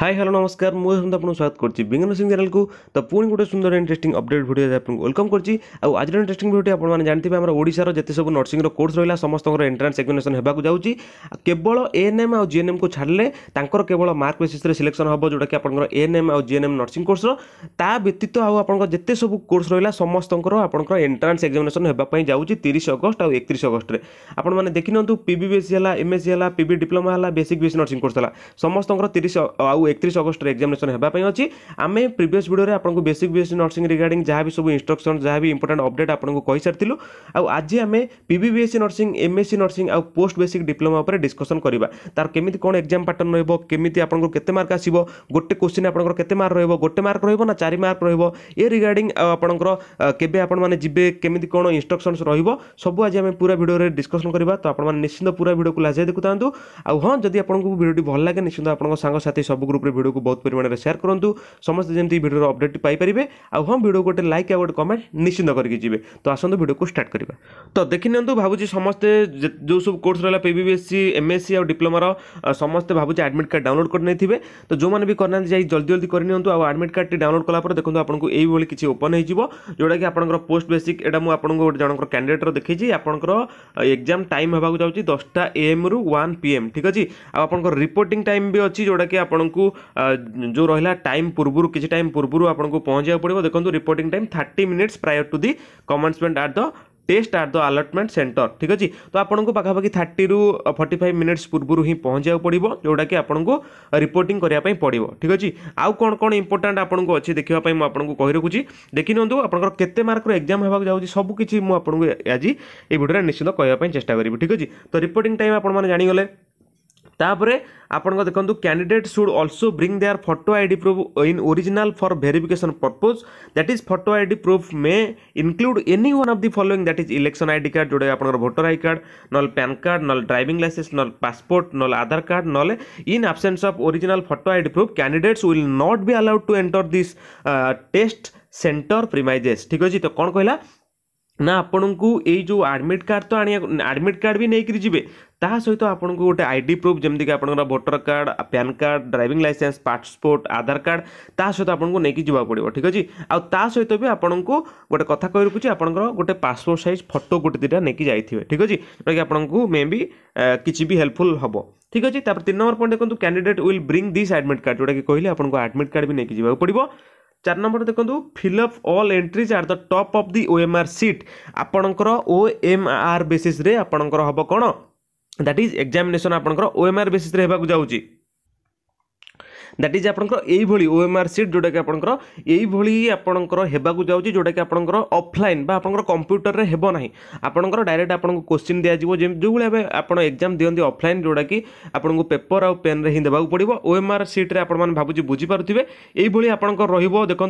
high hello ନମସ୍କାର ମୁଁ ହେମନ୍ତ ଆପଣଙ୍କୁ ସ୍ୱାଗତ କରୁଛି ବିଙ୍ଗନ ସିଂ ଚ୍ୟାନେଲକୁ ତ ପୁଣି ଗୋଟେ ସୁନ୍ଦର ଇଣ୍ଟରେଷ୍ଟିଂ ଅପଡେଟ୍ ଭିଡ଼ିଓରେ ଆପଣଙ୍କୁ ୱେଲକମ୍ କରୁଛି ଆଉ ଆଜିର ଇଣ୍ଟରେଷ୍ଟିଂ ଭିଡ଼ିଓଟି ଆପଣମାନେ ଜାଣିଥିବେ ଆମର ଓଡ଼ିଶାର ଯେତେ ସବୁ ନର୍ସିଂର କୋର୍ସ ରହିଲା ସମସ୍ତଙ୍କର ଏଣ୍ଟ୍ରାନ୍ସ ଏକ୍ସାମିନେସନ୍ ହେବାକୁ ଯାଉଛି କେବଳ ଏଏନ୍ଏମ୍ ଆଉ ଜିଏନ୍ଏମ୍କୁ ଛାଡ଼ିଲେ ତାଙ୍କର କେବଳ ମାର୍କ ବେସିସ୍ରେ ସିଲେକ୍ସନ୍ ହେବ ଯେଉଁଟାକି ଆପଣଙ୍କର ଏଏନ୍ଏମ୍ ଆଉ ଜିଏନ୍ଏମ୍ ନର୍ସିଂ କୋର୍ସର ତା ବ୍ୟତୀତ ଆଉ ଆପଣଙ୍କ ଯେତେ ସବୁ କୋର୍ସ ରହିଲା ସମସ୍ତଙ୍କର ଆପଣଙ୍କର ଏଣ୍ଟ୍ରାନ୍ସ ଏକ୍ସାମିନେସନ୍ ହେବା ପାଇଁ ଯାଉଛି ତିରିଶ ଅଗଷ୍ଟ ଆଉ ଏକତିରିଶ ଅଗଷ୍ଟରେ ଆପଣମାନେ ଦେଖିନିଅନ୍ତୁ ପିବି ବିଏସ୍ସି ହେଲା ଏମ୍ଏସ୍ସି ହେଲା ପିବି ଡିପ୍ଲୋମା ହେଲା ବେସିକ୍ ବିଏସ୍ସି ନର୍ସିଂ କୋର୍ସ ହେଲା ସମସ୍ତଙ୍କର ତିରିଶ ଆଉ একত্রিশ অগস্টর এক্সামিনেসন হওয়া অছি আমি প্রিভিয়স ভিডিওরে আপনার বেসিক বিএসসি নর্সিং রিগার্ডিং যা বি সব ইনস্ট্রকশন যা বি ইম্পর্টাট অপডেট আপনার কইসারি আজ আমি পিবিবিএসসি নর্সিং এমএসসি নর্সিং আউ পোস্ট বেসিক ডিপ্লোমা উপরে ডিসকসন করা তার কেমি কোণ এক্সাম প্যাটর্ন রহব কেমি আপনার কেতে মার্ক আসব গোটে কোশ্চিন আপনার কেতে মার্ক রহব গোটে মার্ক রহব না চারি মার্ক রহব এ রিগার্ডিং আপনার কেবে আপনার যাবে কেমি কোণ ইনস্ট্রকশনস রহব সবু আজ আমি পুরা ভিডিওরে ডিসকসন করা তো আপনার নিশ্চিন্ত পুরা ভিডিওকে লাজাই দেখু থাকু আহ যদি আপনার ভিডিওটি ভাল লাগে নিশ্চিন্ত আপনার সাংসাথী সবু ଗ୍ରୁପରେ ଭିଡ଼ିଓକୁ ବହୁତ ପରିମାଣରେ ସେୟାର କରନ୍ତୁ ସମସ୍ତେ ଯେମିତି ଭିଡ଼ିଓର ଅପଡ଼େଟ୍ ପାଇପାରିବେ ଆଉ ହଁ ଭିଡ଼ିଓ ଗୋଟେ ଲାଇକ୍ ଆଉ ଗୋଟେ କମେଣ୍ଟ ନିଶ୍ଚିନ୍ତ କରିକି ଯିବେ ତ ଆସନ୍ତୁ ଭିଡ଼ିଓକୁ ଷ୍ଟାର୍ଟ କରିବା ତ ଦେଖିନିଅନ୍ତୁ ଭାବୁଛି ସମସ୍ତେ ଯେଉଁ ସବୁ କୋର୍ସ ରହିଲା P B B S C M S C ଆଉ ଡିପ୍ଲୋମାର ସମସ୍ତେ ଭାବୁଛି ଆଡ଼ମିଟ୍ କାର୍ଡ଼ ଡାଉନଲୋଡ଼ କରିନେଇଥିବେ ତ ଯେଉଁମାନେ ବି କରିନାହାନ୍ତି ଯାଇ ଜଲ୍ଦି ଜଲ୍ଦି କରିନିଅନ୍ତୁ ଆଉ ଆଡ଼ମିଟ୍ କାର୍ଡ଼ଟି ଡାଉନଲୋଡ଼ କଲା ପରେ ଦେଖନ୍ତୁ ଆପଣଙ୍କୁ ଏଇଭଳି କିଛି ଓପନ୍ ହେଇଯିବ ଯେଉଁଟାକି ଆପଣଙ୍କର ପୋଷ୍ଟ ବେସିକ୍ ଏଇଟା ମୁଁ ଆପଣଙ୍କୁ ଗୋଟେ ଜଣଙ୍କର କ୍ୟାଣ୍ଡିଡେଟ୍ର ଦେଖେଇଛି ଆପଣଙ୍କର ଏକ୍ଜାମ୍ ଟାଇମ୍ ହେବାକୁ ଯାଉଛି ଦଶଟା ଏମ୍ରୁ ୱାନ୍ ପି ଏମ୍ ଠିକ୍ ଅଛି ଆଉ ଆପଣଙ୍କର ରିପୋର୍ଟିଂ ଟାଇମ୍ ବି ଅଛି ଯେଉଁଟାକି ଆପଣଙ୍କୁ ଆପଣଙ୍କୁ ଯେଉଁ ରହିଲା ଟାଇମ୍ ପୂର୍ବରୁ କିଛି ଟାଇମ୍ ପୂର୍ବରୁ ଆପଣଙ୍କୁ ପହଞ୍ଚିବାକୁ ପଡ଼ିବ ଦେଖନ୍ତୁ reporting time thirty minutes prior to the commencement at the test at the allotment centre ठीक अच्छे तो आपको पाखापाखी thirty to forty five minutes पूर्व हिं पहुँचा पड़ो जोटा कि आपको रिपोर्टिंग करने पड़ो ठीक अच्छे आउ कौन कौन इंपोर्टाट आपको अच्छी देखापी मुझे कही रखुच्छी देखी निपर के मार्क एक्जाम होगा सबकि आज ये भिडियो निश्चित कहना चेस्ट करी ठीक अच्छे तो रिपोर्ट टाइम आपने जानीगले ତାପରେ ଆପଣଙ୍କ ଦେଖନ୍ତୁ candidate should also bring their photo I D proof in original for verification purpose that is photo I D proof may include any one of the following that is election I D card ଯେଉଁଟା ଆପଣଙ୍କର voter I card ନହେଲେ PAN card ନହେଲେ driving licence ନହେଲେ ପାସପୋର୍ଟ ନହେଲେ Aadhaar card ନହେଲେ in absence of original photo I D proof candidates will not be allowed to enter this test centre premises ଠିକ୍ ଅଛି ତ କ'ଣ କହିଲା ନା ଆପଣଙ୍କୁ ଏଇ ଯେଉଁ ଆଡ଼ମିଟ୍ କାର୍ଡ଼ ତ ଆଣିବାକୁ ଆଡ଼ମିଟ୍ କାର୍ଡ଼ ବି ନେଇକରି ଯିବେ ତାହା ସହିତ ଆପଣଙ୍କୁ ଗୋଟେ ଆଇ ଡ଼ି ପ୍ରୁଫ୍ ଯେମିତିକି ଆପଣଙ୍କର voter card PAN card driving licence passport Aadhaar card ତା ସହିତ ଆପଣଙ୍କୁ ନେଇକି ଯିବାକୁ ପଡ଼ିବ ଠିକ୍ ଅଛି ଆଉ ତା ସହିତ ବି ଆପଣଙ୍କୁ ଗୋଟେ କଥା କହି ରଖୁଛି ଆପଣଙ୍କର ଗୋଟେ ପାସପୋର୍ଟ ସାଇଜ୍ ଫଟୋ ଗୋଟେ ଦୁଇଟା ନେଇକି ଯାଇଥିବେ ଠିକ୍ ଅଛି ଯେଉଁଟାକି ଆପଣଙ୍କୁ ମେ ବି କିଛି ବି ହେଲ୍ପଫୁଲ୍ ହେବ ଠିକ୍ ଅଛି ତାପରେ ତିନି ନମ୍ବର ପଏଣ୍ଟ ଦେଖନ୍ତୁ candidate will bring this admit card ଯେଉଁଟାକି କହିଲେ ଆପଣଙ୍କୁ ଆଡ଼ମିଟ୍ କାର୍ଡ଼ ବି ନେଇକି ଯିବାକୁ ପଡ଼ିବ চার নম্বর দেখুন ফিল অপ all entries at the top of the OMR sheet আপনার ওএমআর বেসিসে আপনার হব কোণ দ্যাট ইজ এক্সামিনেসন আপনার ওএমআর বেসিসে হওয়া যাচ্ছে দ্যাট ইজ আপনার এইভাবে ওএমআর সিট যেটাকি আপনার এইভাবে আপনার হওয়া যাচ্ছে যেটাকি আপনার অফলাইন বা আপনার কম্পুটরের হব না আপনার ডাইরেক্ট আপনার কোশ্চিন দিয়াযিব যেভাবে ভাবে আপনার এক্সাম দিকে অফলাইন যেটাকি আপনার পেপর আউ পেন্রে হি দেওয়া পড়ব ওএমআর সিট্রে আপনার ভাবুছি বুঝিপারে এইভাবে আপনার রহব দেখুন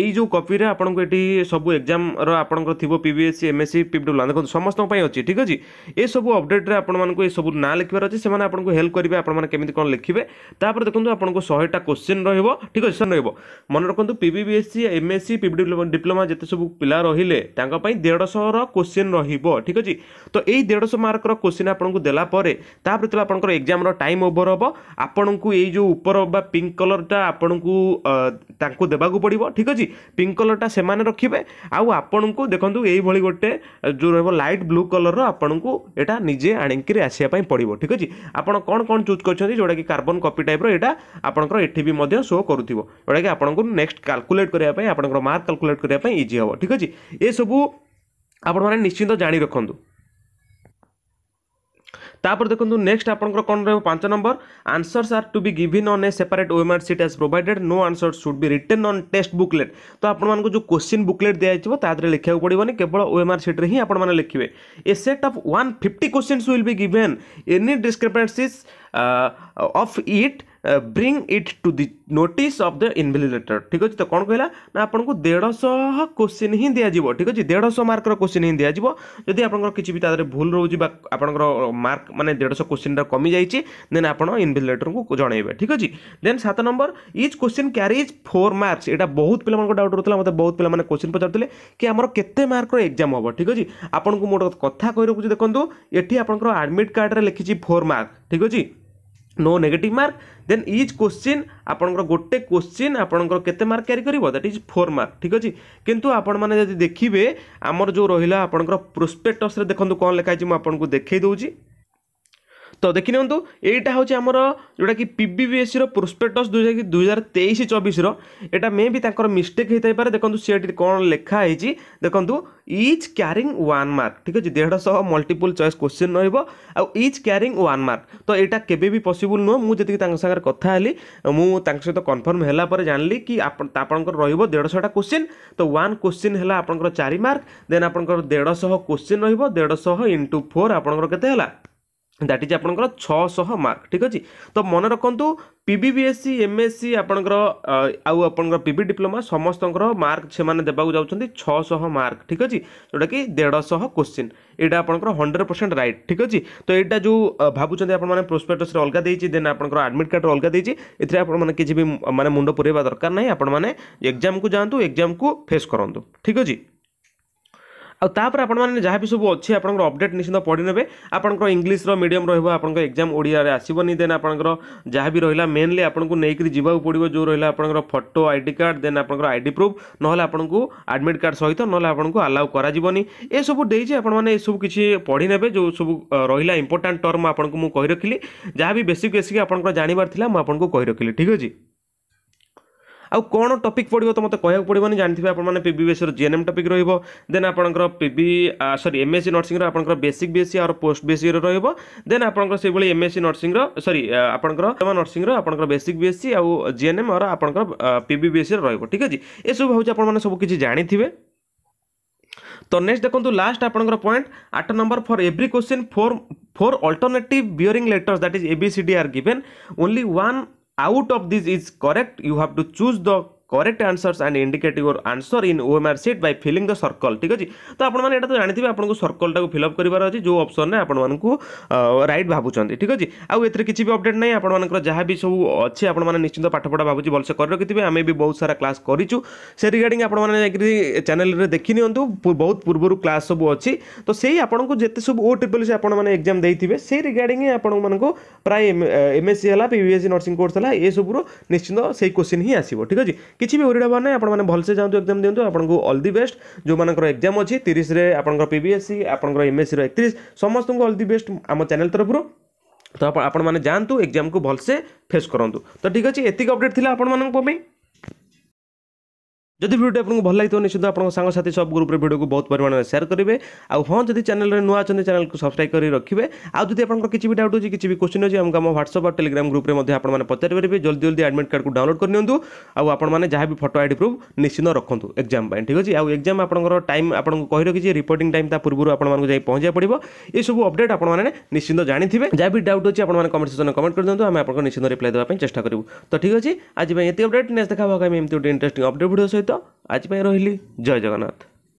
এই যে কপিরে আপনার এটি সবু এক্সামর আপনার থাকবে পিবিএসসি এমএসসি পিডব্লু দেখুন সমস্ত অছি ঠিক আছে এসব অপডেট্রে আপনার এসব না লিখবার অছে সে আপনার হেল্প করবে আপনার কেমি কম লিখবে তাপরে দেখুন আপনার শহে ଶହେଟା କୋଶ୍ଚିନ୍ ରହିବ ଠିକ୍ ଅଛି ସାର୍ ରହିବ ମନେ ରଖନ୍ତୁ S M PB BSc MSc PB diploma ଯେତେ ସବୁ ପିଲା ରହିଲେ ତାଙ୍କ ପାଇଁ ଦେଢ଼ଶହର କୋଶ୍ଚିନ୍ ରହିବ ଠିକ୍ ଅଛି ତ ଏଇ ଦେଢ଼ଶହ ମାର୍କର କୋଶ୍ଚିନ୍ ଆପଣଙ୍କୁ ଦେଲା ପରେ ତାପରେ ଯେତେବେଳେ ଆପଣଙ୍କର ଏକ୍ଜାମ୍ର ଟାଇମ୍ ଓଭର୍ ହେବ ଆପଣଙ୍କୁ ଏଇ ଯେଉଁ ଉପର ବା ପିଙ୍କ କଲର୍ଟା ଆପଣଙ୍କୁ ତାଙ୍କୁ ଦେବାକୁ ପଡ଼ିବ ଠିକ୍ ଅଛି ପିଙ୍କ କଲର୍ଟା ସେମାନେ ରଖିବେ ଆଉ ଆପଣଙ୍କୁ ଦେଖନ୍ତୁ ଏଇଭଳି ଗୋଟେ ଯେଉଁ ରହିବ ଲାଇଟ୍ ବ୍ଲୁ କଲର୍ର ଆପଣଙ୍କୁ ଏଇଟା ନିଜେ ଆଣିକିରି ଆସିବା ପାଇଁ ପଡ଼ିବ ଠିକ୍ ଅଛି ଆପଣ କ'ଣ କ'ଣ ଚୁଜ୍ କରିଛନ୍ତି ଯେଉଁଟାକି କାର୍ବନ୍ କପି ଟାଇପ୍ର ଏଇଟା ଆପଣଙ୍କର ଆପଣଙ୍କର ଏଠି ବି ମଧ୍ୟ ଶୋ କରୁଥିବ ଯେଉଁଟାକି ଆପଣଙ୍କୁ ନେକ୍ସଟ କାଲକୁଲେଟ୍ କରିବା ପାଇଁ ଆପଣଙ୍କର ମାର୍କ କାଲକୁଲେଟ୍ କରିବା ପାଇଁ ଇଜି ହେବ ଠିକ୍ ଅଛି ଏସବୁ ଆପଣମାନେ ନିଶ୍ଚିନ୍ତ ଜାଣି ରଖନ୍ତୁ ତାପରେ ଦେଖନ୍ତୁ ନେକ୍ସଟ ଆପଣଙ୍କର କ'ଣ ରହିବ ପାଞ୍ଚ number answers are to be given on a separate OMR sheet as provided no answer should be returned on test booklet ତ ଆପଣମାନଙ୍କୁ ଯେଉଁ କୋଶ୍ଚିନ୍ ବୁକଲେଟ୍ ଦିଆଯାଇଥିବ ତା ଦେହରେ ଲେଖିବାକୁ ପଡ଼ିବନି କେବଳ ୱେମାର ସିଟ୍ରେ ହିଁ ଆପଣମାନେ ଲେଖିବେ a set of one fifty questions will be given any discrepancies of it bring it to the notice of the invigilator ଠିକ୍ ଅଛି ତ କ'ଣ କହିଲା ନା ଆପଣଙ୍କୁ ଦେଢ଼ଶହ କୋଶ୍ଚିନ୍ ହିଁ ଦିଆଯିବ ଠିକ୍ ଅଛି ଦେଢ଼ଶହ ମାର୍କର କୋଶ୍ଚିନ୍ ହିଁ ଦିଆଯିବ ଯଦି ଆପଣଙ୍କର କିଛି ବି ତା ଦେହରେ ଭୁଲ ରହୁଛି ବା ଆପଣଙ୍କର ମାର୍କ ମାନେ ଦେଢ଼ଶହ କୋଶ୍ଚିନ୍ଟା କମିଯାଇଛି ଦେନ୍ ଆପଣ ଇନଭିଜିଲେଟର୍ଙ୍କୁ ଜଣାଇବେ ଠିକ୍ ଅଛି ଦେନ୍ ସାତ number is question carries four marks ଏଇଟା ବହୁତ ପିଲାମାନଙ୍କ ଡାଉଟ୍ ରହୁଥିଲା ମୋତେ ବହୁତ ପିଲାମାନେ କୋଶ୍ଚିନ୍ ପଚାରୁଥିଲେ କି ଆମର କେତେ ମାର୍କର ଏକ୍ଜାମ୍ ହେବ ଠିକ୍ ଅଛି ଆପଣଙ୍କୁ ମୁଁ ଗୋଟେ କଥା କହି ରଖୁଛି ଦେଖନ୍ତୁ ଏଠି ଆପଣଙ୍କର ଆଡ଼ମିଟ୍ କାର୍ଡ଼ରେ ଲେଖିଛି ଫୋର୍ ମାର୍କ ଠିକ୍ ଅଛି no negative mark then is question ଆପଣଙ୍କର ଗୋଟେ କୋଶ୍ଚିନ୍ ଆପଣଙ୍କର କେତେ ମାର୍କ କ୍ୟାରି କରିବ ଦ୍ୟାଟ୍ ଇଜ୍ ଫୋର୍ ମାର୍କ ଠିକ୍ ଅଛି କିନ୍ତୁ ଆପଣମାନେ ଯଦି ଦେଖିବେ ଆମର ଯେଉଁ ରହିଲା ଆପଣଙ୍କର ପ୍ରୋସ୍ପେକ୍ଟସ୍ରେ ଦେଖନ୍ତୁ କ'ଣ ଲେଖା ହେଇଛି ମୁଁ ଆପଣଙ୍କୁ ଦେଖାଇ ଦେଉଛି ତ ଦେଖିନିଅନ୍ତୁ ଏଇଟା ହେଉଛି ଆମର ଯେଉଁଟାକି ପି ବି ବି ଏସ୍ସିର ପ୍ରୋସ୍ପେକ୍ଟସ୍ ଦୁଇହଜାର ଦୁଇହଜାର ତେଇଶ ଚବିଶର ଏଇଟା ମେ ବି ତାଙ୍କର ମିଷ୍ଟେକ୍ ହେଇଥାଇପାରେ ଦେଖନ୍ତୁ ସେଠି କ'ଣ ଲେଖା ହେଇଛି ଦେଖନ୍ତୁ ଇଚ୍ କ୍ୟାରିଂ ୱାନ୍ ମାର୍କ ଠିକ୍ ଅଛି ଦେଢ଼ଶହ ମଲ୍ଟିପୁଲ୍ ଚଏସ୍ କୋଶ୍ଚିନ୍ ରହିବ ଆଉ ଇଚ୍ କ୍ୟାରିଂ ୱାନ୍ ମାର୍କ ତ ଏଇଟା କେବେ ବି ପସିବୁଲ୍ ନୁହଁ ମୁଁ ଯେତିକି ତାଙ୍କ ସାଙ୍ଗରେ କଥା ହେଲି ମୁଁ ତାଙ୍କ ସହିତ କନଫର୍ମ ହେଲା ପରେ ଜାଣିଲି କି ଆପଣଙ୍କର ରହିବ ଦେଢ଼ଶହଟା କୋଶ୍ଚିନ୍ ତ ୱାନ୍ କୋଶ୍ଚିନ୍ ହେଲା ଆପଣଙ୍କର ଚାରି ମାର୍କ ଦେନ୍ ଆପଣଙ୍କର ଦେଢ଼ଶହ କୋଶ୍ଚିନ୍ ରହିବ ଦେଢ଼ଶହ ଇଣ୍ଟୁ ଫୋର୍ ଆପଣଙ୍କର କେତେ ହେଲା দ্যাট ইজ আপনার ছশহ মার্ক ঠিক আছে তো মনে রাখতু পিবি বিএসসি এমএসসি আপনার আউ আপনার পিবি ডিপ্লোমা সমস্ত মার্ক সে দেওয়া যাচ্ছেন ছশহ মার্ক ঠিক আছে যেটা কি দেড়শহ কোশ্চিন এটা আপনার হন্ড্রেড পরসেন্ট রাইট ঠিক আছে তো এটা যে ভাবুচ্ছেন আপনার প্রোসপেক্টসরে অলগা দিয়েছি দেন আপনার আডমিট কার্ডরে অলগা দিয়েছি এতে আপনার কিছু বি মানে মুন্ড পুরাইবা দরকার না আপনার এক্সামকে যাতে এক্সামকে ফেস করতু ঠিক আছে ଆଉ ତାପରେ ଆପଣମାନେ ଯାହା ବି ସବୁ ଅଛି ଆପଣଙ୍କର ଅପଡ଼େଟ୍ ନିଶ୍ଚିତ ପଢ଼ିନେବେ ଆପଣଙ୍କର ଇଂଲିଶର ମିଡ଼ିୟମ୍ ରହିବ ଆପଣଙ୍କ ଏକ୍ଜାମ୍ ଓଡ଼ିଆରେ ଆସିବନି ଦେନ୍ ଆପଣଙ୍କର ଯାହା ବି ରହିଲା ମେନ୍ଲି ଆପଣଙ୍କୁ ନେଇକରି ଯିବାକୁ ପଡ଼ିବ ଯେଉଁ ରହିଲା ଆପଣଙ୍କର photo I D card then ଆପଣଙ୍କର ଆଇ ଡି ପ୍ରୁଫ୍ ନହେଲେ ଆପଣଙ୍କୁ ଆଡ଼ମିଟ୍ କାର୍ଡ଼ ସହିତ ନହେଲେ ଆପଣଙ୍କୁ ଆଲାଉ କରାଯିବନି ଏସବୁ ଦେଇଛି ଆପଣମାନେ ଏସବୁ କିଛି ପଢ଼ିନେବେ ଯେଉଁ ସବୁ ରହିଲା ଇମ୍ପୋର୍ଟାଣ୍ଟ ଟର୍ମ ଆପଣଙ୍କୁ ମୁଁ କହି ରଖିଲି ଯାହା ବି ବେସିକ୍ ବେସିକ୍ ଆପଣଙ୍କର ଜାଣିବାର ଥିଲା ମୁଁ ଆପଣଙ୍କୁ କହି ରଖିଲି ଠିକ୍ ଅଛି ଆଉ କ'ଣ ଟପିକ୍ ପଡ଼ିବ ତ ମୋତେ କହିବାକୁ ପଡ଼ିବନି ଜାଣିଥିବେ ଆପଣମାନେ ପିବି ବେସିର ଜିଏନ୍ଏମ୍ ଟପିକ୍ ରହିବ ଦେନ୍ ଆପଣଙ୍କର ପିବି ସରି ଏମ୍ଏସ୍ସି ନର୍ସିଂର ଆପଣଙ୍କର ବେସିକ୍ ବିଏସ୍ସି ଆଉ ପୋଷ୍ଟ ବିଏସ୍ସିର ରହିବ ଦେନ୍ ଆପଣଙ୍କର ସେଭଳି ଏମ୍ଏସ୍ସି ନର୍ସିଂର ସରି ଆପଣଙ୍କର ନର୍ସିଂର ଆପଣଙ୍କର ବେସିକ୍ ବିଏସ୍ସି ଆଉ ଜିଏନ୍ଏମ୍ ଆର ଆପଣଙ୍କର ପିବି ବିଏସ୍ସିର ରହିବ ଠିକ୍ ଅଛି ଏସବୁ ଭାବୁଛି ଆପଣମାନେ ସବୁ କିଛି ଜାଣିଥିବେ ତ ନେକ୍ସଟ ଦେଖନ୍ତୁ ଲାଷ୍ଟ ଆପଣଙ୍କର ପଏଣ୍ଟ ଆଠ number for every question four four alternative bearing letters that is A B C D are given only one out of this is correct you have to choose the correct answers and indicate your answer in OMR sheet by filling the circle ठीक अच्छे तो आपने तो जानते हैं आपको circle टाक fill up करार अच्छे जो अप्सन में आपको रईट भावुं ठीक अच्छे आउ ए किसी भी अपडेट ना आपर जहाँ भी सब अच्छे आपने निश्चित पाठपढ़ा भावुँ भलसे कर रखी थे आम भी बहुत सारा क्लास करूँ से रिगार्ड आपने चैनल देखी नि बहुत पूर्व क्लास सब अच्छी तो से आपको जिते सब ओ ट्रिपल सी आपने एक्जाम देते से रिगार्ड आपको प्राय एम एस सी है सी नर्सी कोर्स है यह सबूर निश्चित से क्वेश्चन ही आसो ठीक अच्छे କିଛି ବି ୱରିଡ୍ ହେବାର ନାହିଁ ଆପଣମାନେ ଭଲସେ ଯାଆନ୍ତୁ ଏକ୍ଜାମ୍ ଦିଅନ୍ତୁ ଆପଣଙ୍କୁ ଅଲ୍ ଦି ବେଷ୍ଟ ଯେଉଁମାନଙ୍କର ଏକ୍ଜାମ୍ ଅଛି ତିରିଶରେ ଆପଣଙ୍କର ପିବିଏସ୍ସି ଆପଣଙ୍କର ଏମ୍ଏସ୍ସିର ଏକତିରିଶ ସମସ୍ତଙ୍କୁ ଅଲ୍ ଦି ବେଷ୍ଟ ଆମ ଚ୍ୟାନେଲ୍ ତରଫରୁ ତ ଆପଣମାନେ ଯାଆନ୍ତୁ ଏକ୍ଜାମ୍କୁ ଭଲସେ ଫେସ୍ କରନ୍ତୁ ତ ଠିକ୍ ଅଛି ଏତିକି ଅପଡ଼େଟ୍ ଥିଲା ଆପଣମାନଙ୍କ ପାଇଁ যদি ভিডিওটি আপনার ভাল লাগে নিশ্চিত আপনার সাংসাথী সব গ্রুপের ভিডিওকে বহু পরিমাণে সেয়ার করবে আহ যদি চ্যানেলের নূ আছেন চ্যানেলকে সবসক্রাইব করে রাখবে আর যদি আপনার কিছু ডাউট হচ্ছে কিছু কোশ্চিন আছে আমাকে আমার হোয়াটসঅপ আর টেলিগ্রাম গ্রুপে আপনার পচারি পারবে জলদি জলদি আডমিট কার্ডকে ডাউনলোড করে নিউ আপনার যা ফটো আইডি প্রুফ নিশ্চিত রাখুন এক্সাম পাই ঠিক আছে আগজাম আপনার টাইম আপনার কহি রাখি রিপোর্টিং টাইম তা পূর্ব আপনার যাই পৌঁছা পড়ব এইসব অপডেট আপনার নিশ্চিত জাঁথিবে যা ডাউট হচ্ছে আপনার কমেন্ট সেকশনে কমেন্ট করে দিও আমি আপনার নিশ্চিত রিপ্লাই দেওয়া চেষ্টা করবু তো ঠিক আছে আজ এত অপডেট নেক্সট দেখা হোক আমি এমনি গোটে ইন্টারেস্টিং অপডেট ভিডিও সহ ସହିତ ଆଜି ପାଇଁ ରହିଲି ଜୟ ଜଗନ୍ନାଥ